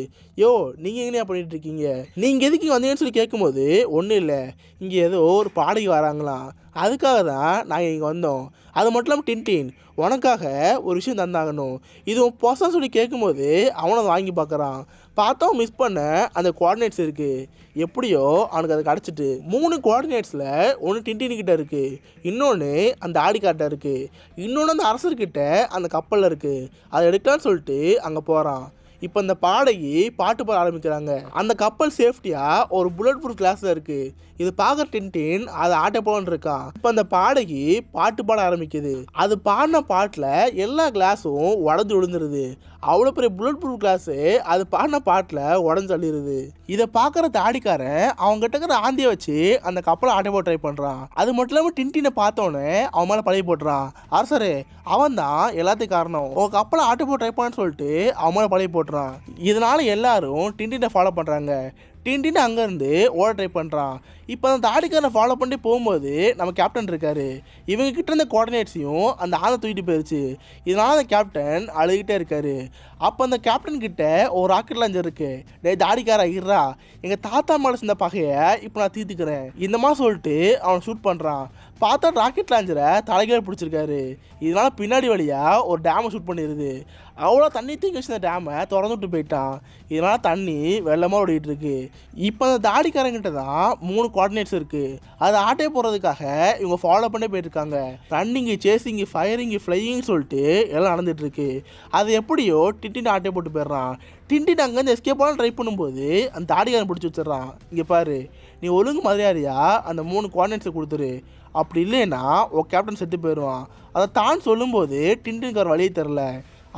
யோ நீங்கள் எங்கேயா பண்ணிகிட்டு இருக்கீங்க நீங்கள் எதுக்கு வந்தீங்கன்னு சொல்லி கேட்கும்போது ஒன்றும் இல்லை இங்கே ஏதோ ஒரு பாடகி வராங்களாம் அதுக்காக தான் நாங்கள் இங்கே வந்தோம் அது மட்டும் இல்லாமல் டின்டின் உனக்காக ஒரு விஷயம் தந்தாகணும் இதுவும் உன் சொல்லி சொல்லி கேட்கும்போது அவனை வாங்கி பார்க்குறான் பார்த்தோம் மிஸ் பண்ண அந்த குவாடினேட்ஸ் இருக்குது எப்படியோ அவனுக்கு அது கிடச்சிட்டு மூணு குவாடினேட்ஸில் ஒன்று கிட்டே இருக்குது இன்னொன்று அந்த ஆடிக்காட்ட இருக்குது இன்னொன்று அந்த அரசர்கிட்ட அந்த கப்பலில் இருக்குது அதை எடுக்கலான்னு சொல்லிட்டு அங்கே போகிறான் இப்போ இந்த பாடகி பாட்டு பாட ஆரம்பிக்கிறாங்க அந்த கப்பல் சேஃப்டியாக ஒரு புல்லட் ப்ரூஃப் கிளாஸில் இருக்குது இது பார்க்க டின்டின் அதை ஆட்ட போலன்னு இருக்கான் இப்போ அந்த பாடகி பாட்டு பாட ஆரம்பிக்குது அது பாடின பாட்டில் எல்லா கிளாஸும் உடஞ்சு விழுந்துருது அவ்வளோ பெரிய புல்லட் ப்ரூஃப் கிளாஸு அது பாடின பாட்டில் உடஞ்சள்ளிடுது இதை பார்க்குற தாடிக்காரன் அவங்ககிட்ட இருக்கிற ஆந்தியை வச்சு அந்த கப்பலை ஆட்டை போட ட்ரை பண்ணுறான் அது மட்டும் இல்லாமல் டின்டினை பார்த்தோன்னே அவன் மேலே பழைய போட்டுறான் அரசரு அவன் தான் எல்லாத்துக்கும் காரணம் ஓ கப்பலை ஆட்டை போட்டு ட்ரை பண்ணு சொல்லிட்டு அவன் மேலே பழைய போட்டுறான் இதனால் எல்லாரும் டின்டினை ஃபாலோ பண்ணுறாங்க டின்டின்னு அங்கேருந்து ஓட ட்ரை பண்ணுறான் இப்போ அந்த தாடிக்காரனை ஃபாலோ பண்ணி போகும்போது நம்ம கேப்டன் இருக்கார் இவங்கக்கிட்ட இருந்த கோஆர்டினேட்ஸையும் அந்த ஆளை தூக்கிட்டு போயிடுச்சு இதனால் அந்த கேப்டன் அழுகிட்டே இருக்கார் அப்போ அந்த கேப்டன் கிட்ட ஒரு ராக்கெட் லாஞ்சர் இருக்குது டே தாடிக்காரா இருறா எங்கள் தாத்தா மேலே சேர்ந்த பகையை இப்போ நான் தீர்த்துக்கிறேன் இந்த மாதிரி சொல்லிட்டு அவனை ஷூட் பண்ணுறான் பார்த்தா ராக்கெட் லாஞ்சரை தலைகீழ பிடிச்சிருக்காரு இதனால் பின்னாடி வழியாக ஒரு டேமை ஷூட் பண்ணிடுது அவ்வளோ தண்ணி தேங்கி வச்சு டேமை திறந்து விட்டு போயிட்டான் இதனால் தண்ணி வெள்ளமாக ஓடிட்டுருக்கு இப்போ அந்த தாடிக்காரங்கிட்ட தான் மூணு கோஆர்டினேட்ஸ் இருக்குது அது ஆட்டே போகிறதுக்காக இவங்க ஃபாலோ பண்ணி போயிட்டுருக்காங்க ரன்னிங்கு சேசிங்கு ஃபயரிங்கு ஃப்ளையிங்னு சொல்லிட்டு எல்லாம் நடந்துகிட்ருக்கு அது எப்படியோ டிட்டின் ஆட்டே போட்டு போயிடுறான் டிண்டின் அங்கேருந்து இந்த எஸ்கேப் ஆன ட்ரை பண்ணும்போது அந்த தாடிக்காரன் பிடிச்சி வச்சிடறான் இங்கே பாரு நீ ஒழுங்கு மாதிரியாரியா அந்த மூணு குவார்டினேட்ஸை கொடுத்துரு அப்படி இல்லைன்னா ஓ கேப்டன் செத்து போயிடுவான் அதை தான் சொல்லும்போது டிண்டின்கார் வழியை தெரில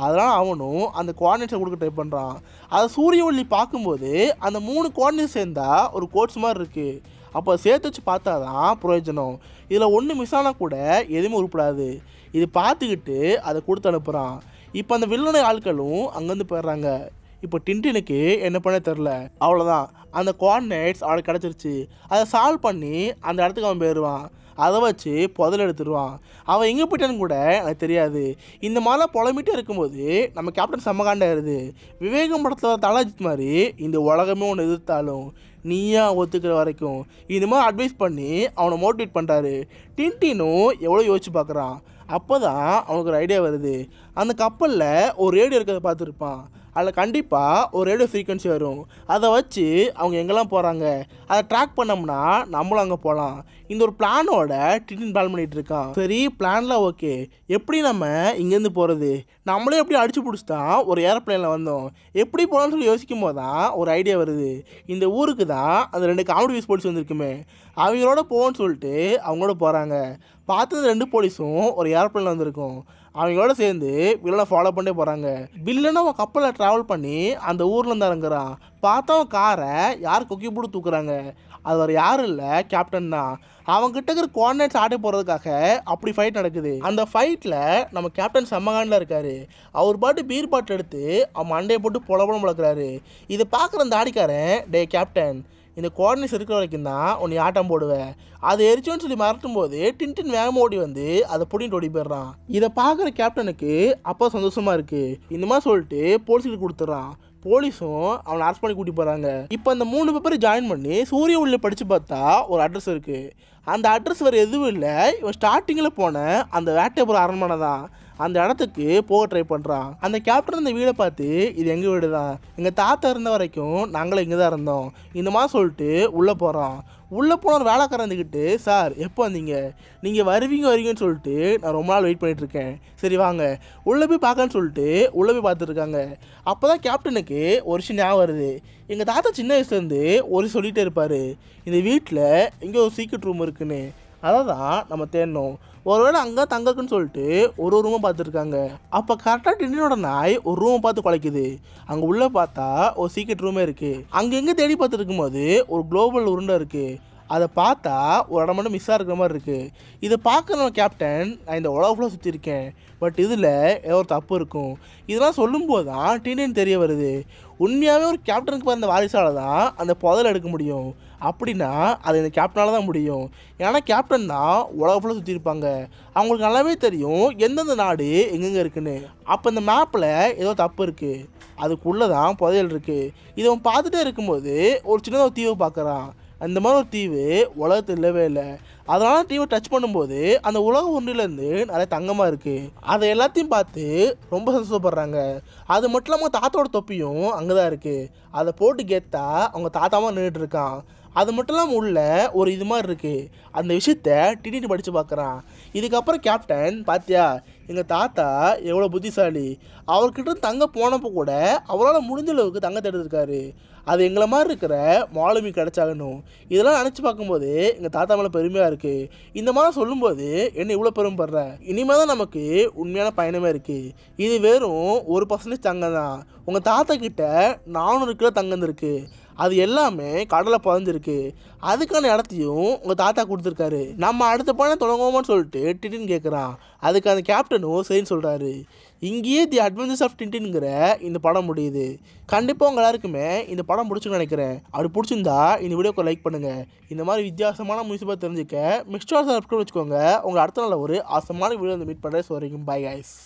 அதனால் அவனும் அந்த கோஆர்டினேஷன் கொடுக்க ட்ரை பண்ணுறான் அதை சூரிய ஒளி பார்க்கும்போது அந்த மூணு கோஆர்டினேட் சேர்ந்தால் ஒரு கோட்ஸ் மாதிரி இருக்குது அப்போ சேர்த்து வச்சு பார்த்தா தான் பிரயோஜனம் இதில் ஒன்று மிஸ் ஆனால் கூட எதுவுமே உருப்படாது இது பார்த்துக்கிட்டு அதை கொடுத்து அனுப்புகிறான் இப்போ அந்த வில்லனை ஆட்களும் அங்கேருந்து போயிடுறாங்க இப்போ டின்டினுக்கு என்ன பண்ண தெரில அவ்வளோதான் அந்த கோஆர்டினேட்ஸ் அவளுக்கு கிடச்சிருச்சு அதை சால்வ் பண்ணி அந்த இடத்துக்கு அவன் போயிடுவான் அதை வச்சு புதல் எடுத்துடுவான் அவன் எங்கே போயிட்டான்னு கூட எனக்கு தெரியாது இந்த மாதிரிலாம் புலமிட்டே இருக்கும்போது நம்ம கேப்டன் இருது விவேகம் படத்தில் தலாஜித் மாதிரி இந்த உலகமே ஒன்று எதிர்த்தாலும் நீயா ஒத்துக்கிற வரைக்கும் இந்த மாதிரி அட்வைஸ் பண்ணி அவனை மோட்டிவேட் பண்ணுறாரு டின்டினும் எவ்வளோ யோசிச்சு பார்க்குறான் அப்போ தான் அவனுக்கு ஒரு ஐடியா வருது அந்த கப்பலில் ஒரு ரேடியோ இருக்கிறத பார்த்துருப்பான் அதில் கண்டிப்பாக ஒரு ரேடியோ ஃப்ரீக்வன்சி வரும் அதை வச்சு அவங்க எங்கெல்லாம் போகிறாங்க அதை ட்ராக் பண்ணோம்னா நம்மளும் அங்கே போகலாம் இந்த ஒரு பிளானோட டிட்டின் பிளான் பண்ணிகிட்டு இருக்கான் சரி பிளானில் ஓகே எப்படி நம்ம இங்கேருந்து போகிறது நம்மளே எப்படி அடிச்சு பிடிச்சி தான் ஒரு ஏரோப்ளைனில் வந்தோம் எப்படி போகலாம்னு சொல்லி யோசிக்கும் போது தான் ஒரு ஐடியா வருது இந்த ஊருக்கு தான் அந்த ரெண்டு காமெடி பீஸ் போலீஸ் வந்திருக்குமே அவங்களோட போவோன்னு சொல்லிட்டு அவங்களோட போகிறாங்க பார்த்தது ரெண்டு போலீஸும் ஒரு ஏரோப்ளைனில் வந்திருக்கும் அவங்களோட சேர்ந்து வில்லனை ஃபாலோ பண்ணே போகிறாங்க வில்லனை அவன் கப்பலில் ட்ராவல் பண்ணி அந்த ஊரில் இருந்து இறங்குறான் பார்த்தவன் காரை யார் கொக்கி போட்டு தூக்குறாங்க அது வேறு யாரும் இல்லை கேப்டன் தான் அவங்ககிட்ட இருக்கிற கோஆர்டினேட்ஸ் ஆடி போகிறதுக்காக அப்படி ஃபைட் நடக்குது அந்த ஃபைட்டில் நம்ம கேப்டன் செம்மகாண்டில் இருக்கார் அவர் பாட்டு பீர் பாட்டு எடுத்து அவன் மண்டையை போட்டு புலப்படம் வளர்க்குறாரு இதை பார்க்குற அந்த ஆடிக்காரன் டே கேப்டன் இந்த கோஆர்டினேஷன் இருக்கிற வரைக்கும் தான் உன்னை ஆட்டம் போடுவேன் அதை எரிச்சோன்னு சொல்லி மறட்டும் போது டின்டின் வேகம் ஓடி வந்து அதை பிடின்ட்டு ஓடி போயிடுறான் இதை பார்க்குற கேப்டனுக்கு அப்பா சந்தோஷமாக இருக்குது இந்த மாதிரி சொல்லிட்டு போலீஸ்கிட்ட கொடுத்துட்றான் போலீஸும் அவனை அரெஸ்ட் பண்ணி கூட்டி போகிறாங்க இப்போ அந்த மூணு பேப்பரை ஜாயின் பண்ணி சூரிய உள்ள படித்து பார்த்தா ஒரு அட்ரஸ் இருக்குது அந்த அட்ரஸ் வேறு எதுவும் இல்லை இவன் ஸ்டார்டிங்கில் போன அந்த வேட்டை வேட்டையபுரம் அரண்மனை தான் அந்த இடத்துக்கு போக ட்ரை பண்ணுறான் அந்த கேப்டன் அந்த வீடை பார்த்து இது எங்கள் வீடு தான் எங்கள் தாத்தா இருந்த வரைக்கும் நாங்களும் இங்கே தான் இருந்தோம் இந்த மாதிரி சொல்லிட்டு உள்ளே போகிறோம் உள்ளே போன ஒரு வேலை கறந்துக்கிட்டு சார் எப்போ வந்தீங்க நீங்கள் வருவீங்க வருவீங்கன்னு சொல்லிட்டு நான் ரொம்ப நாள் வெயிட் பண்ணிகிட்ருக்கேன் சரி வாங்க உள்ளே போய் பார்க்கன்னு சொல்லிட்டு உள்ளே போய் பார்த்துருக்காங்க அப்போ தான் கேப்டனுக்கு ஒரு விஷயம் ஞாபகம் வருது எங்கள் தாத்தா சின்ன வயசுலேருந்து ஒரு சொல்லிகிட்டே இருப்பார் இந்த வீட்டில் இங்கே ஒரு சீக்ரெட் ரூம் இருக்குன்னு அதை தான் நம்ம தேடணும் ஒருவேளை அங்கே தங்கக்குன்னு சொல்லிட்டு ஒரு ஒரு ரூமை பார்த்துருக்காங்க அப்போ கரெக்டாக டின்னோட நாய் ஒரு ரூமை பார்த்து குலைக்குது அங்கே உள்ளே பார்த்தா ஒரு சீக்ரெட் ரூமே இருக்குது அங்கெங்கே தேடி பார்த்துருக்கும் போது ஒரு குளோபல் உருண்டை இருக்குது அதை பார்த்தா ஒரு இடம் மட்டும் மிஸ்ஸாக இருக்கிற மாதிரி இருக்குது இதை பார்க்க நம்ம கேப்டன் நான் இந்த உலக ஃபுல்லாக சுற்றி இருக்கேன் பட் இதில் ஏதோ ஒரு தப்பு இருக்கும் இதெல்லாம் சொல்லும்போது தான் டீனேன் தெரிய வருது உண்மையாகவே ஒரு கேப்டனுக்கு பிறந்த வாரிசால் தான் அந்த புதலை எடுக்க முடியும் அப்படின்னா அது இந்த கேப்டனால் தான் முடியும் ஏன்னா கேப்டன் தான் உலக ஃபுல்லாக சுற்றிருப்பாங்க அவங்களுக்கு நல்லாவே தெரியும் எந்தெந்த நாடு எங்கெங்கே இருக்குன்னு அப்போ இந்த மேப்பில் ஏதோ தப்பு இருக்குது அதுக்குள்ளே தான் புதையல் இருக்குது இதை அவன் பார்த்துட்டே இருக்கும்போது ஒரு சின்னதாக ஒரு தீவை பார்க்குறான் அந்த மாதிரி ஒரு தீவு உலகத்தில் இல்லவே இல்லை அதனால் தீவை டச் பண்ணும்போது அந்த உலக ஒன்றிலேருந்து நிறைய தங்கமாக இருக்குது அதை எல்லாத்தையும் பார்த்து ரொம்ப சந்தோஷப்படுறாங்க அது மட்டும் இல்லாமல் தாத்தாவோட தொப்பியும் அங்கே தான் இருக்குது அதை போட்டு கேத்தா அவங்க தாத்தாவும் நின்றுட்டு இருக்கான் அது மட்டும் இல்லாமல் உள்ள ஒரு இது மாதிரி இருக்குது அந்த விஷயத்த டிடின்னு படித்து பார்க்குறான் இதுக்கப்புறம் கேப்டன் பாத்தியா எங்கள் தாத்தா எவ்வளோ புத்திசாலி அவர்கிட்ட தங்க போனப்போ கூட அவரால் முடிஞ்ச அளவுக்கு தங்கத்தை அது எங்களை மாதிரி இருக்கிற மாலுமி கிடச்சாகணும் இதெல்லாம் நினச்சி பார்க்கும்போது எங்கள் தாத்தா மேலே பெருமையாக இருக்குது இந்த மாதிரி சொல்லும்போது என்னை இவ்வளோ பெருமைப்படுற இனிமேல் தான் நமக்கு உண்மையான பயணமே இருக்குது இது வெறும் ஒரு பர்சன்டேஜ் தங்கம் தான் உங்கள் தாத்தா கிட்ட நானூறு கிலோ தங்கம் இருக்கு அது எல்லாமே கடலை பதிஞ்சிருக்கு அதுக்கான இடத்தையும் உங்கள் தாத்தா கொடுத்துருக்காரு நம்ம அடுத்த பணம் தொடங்குவோமான்னு சொல்லிட்டு டிடின்னு கேட்குறான் அதுக்கு அந்த கேப்டனும் சரின்னு சொல்கிறாரு இங்கேயே தி அட்வென்ச்சர்ஸ் ஆஃப் டின்டின்ங்கிற இந்த படம் முடியுது கண்டிப்பாக உங்கள் எல்லாருக்குமே இந்த படம் பிடிச்சுன்னு நினைக்கிறேன் அப்படி பிடிச்சிருந்தா இந்த வீடியோக்கு லைக் பண்ணுங்கள் இந்த மாதிரி வித்தியாசமான மூவிஸ் பற்றி தெரிஞ்சுக்க மிஸ்டர் சப்ஸ்கிரைப் வச்சுக்கோங்க உங்கள் அடுத்த நாள் ஒரு ஆசமான வீடியோ வந்து மீட் பண்ணுறேன் ஸோ வரைக்கும் பாய் காய்ஸ்